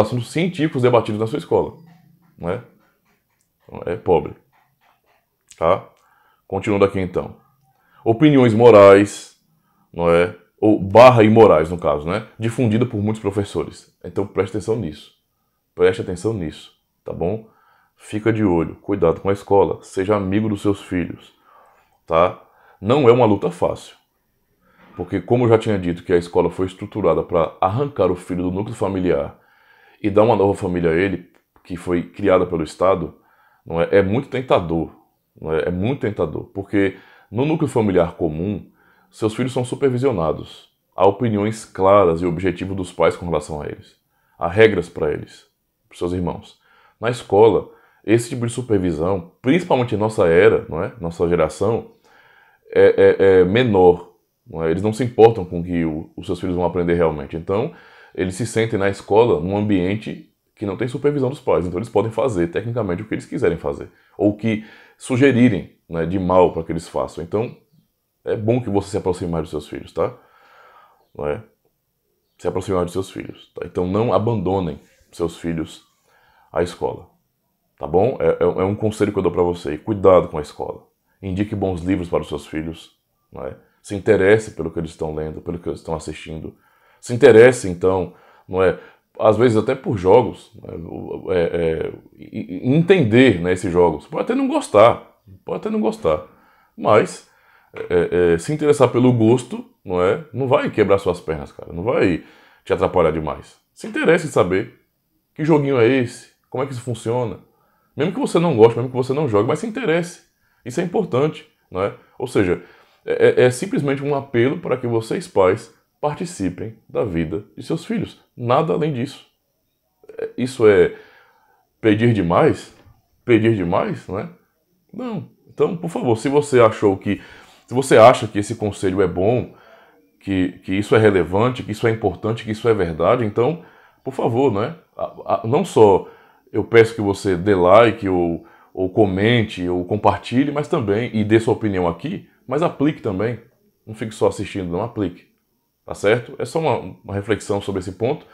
assuntos científicos debatidos na sua escola. Né? Então, é pobre. Tá? Continuando aqui então. Opiniões morais, não é? Ou barra imorais, no caso, né? Difundida por muitos professores. Então preste atenção nisso. Preste atenção nisso, tá bom? Fica de olho, cuidado com a escola, seja amigo dos seus filhos, tá? Não é uma luta fácil. Porque como eu já tinha dito que a escola foi estruturada para arrancar o filho do núcleo familiar e dar uma nova família a ele, que foi criada pelo Estado, não é, é muito tentador. É? é muito tentador, porque no núcleo familiar comum, seus filhos são supervisionados. Há opiniões claras e objetivos dos pais com relação a eles. Há regras para eles, para seus irmãos. Na escola, esse tipo de supervisão, principalmente em nossa era, não é? nossa geração, é, é, é menor. Não é? Eles não se importam com o que o, os seus filhos vão aprender realmente. Então, eles se sentem na escola num ambiente que não tem supervisão dos pais, então eles podem fazer tecnicamente o que eles quiserem fazer, ou que sugerirem né, de mal para que eles façam. Então, é bom que você se aproxime mais dos seus filhos, tá? É? Se aproximar dos seus filhos. Tá? Então, não abandonem seus filhos à escola, tá bom? É, é, é um conselho que eu dou para você. Cuidado com a escola. Indique bons livros para os seus filhos, é? se interesse pelo que eles estão lendo, pelo que eles estão assistindo se interessa, então, não é? Às vezes até por jogos, né? é? É, entender né, esses jogos. Pode até não gostar, pode até não gostar, mas é, é, se interessar pelo gosto, não é? Não vai quebrar suas pernas, cara, não vai te atrapalhar demais. Se interessa em saber que joguinho é esse, como é que isso funciona. Mesmo que você não goste, mesmo que você não jogue, mas se interesse. Isso é importante, não é? Ou seja, é, é, é simplesmente um apelo para que vocês pais participem da vida de seus filhos. Nada além disso. É, isso é pedir demais? Pedir demais, não é? Não. Então, por favor, se você achou que se você acha que esse conselho é bom, que, que isso é relevante, que isso é importante, que isso é verdade, então, por favor, não é Não só eu peço que você dê like ou, ou comente ou compartilhe, mas também, e dê sua opinião aqui, mas aplique também. Não fique só assistindo, não aplique. Tá certo? É só uma, uma reflexão sobre esse ponto.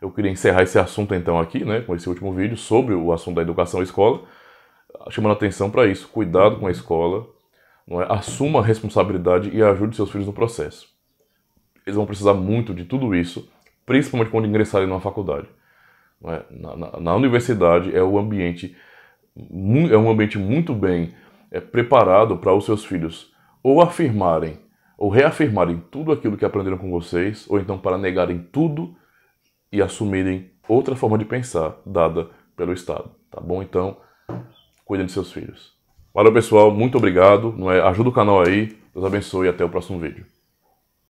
Eu queria encerrar esse assunto então aqui, né, com esse último vídeo sobre o assunto da educação escola, chamando atenção para isso. Cuidado com a escola, não é? assuma a responsabilidade e ajude seus filhos no processo. Eles vão precisar muito de tudo isso, principalmente quando ingressarem numa faculdade. É? Na, na, na, universidade é o ambiente é um ambiente muito bem é, preparado para os seus filhos ou afirmarem ou reafirmarem tudo aquilo que aprenderam com vocês, ou então para negarem tudo e assumirem outra forma de pensar dada pelo Estado. Tá bom? Então, cuidem de seus filhos. Valeu, pessoal. Muito obrigado. Não é? Ajuda o canal aí. Deus abençoe e até o próximo vídeo.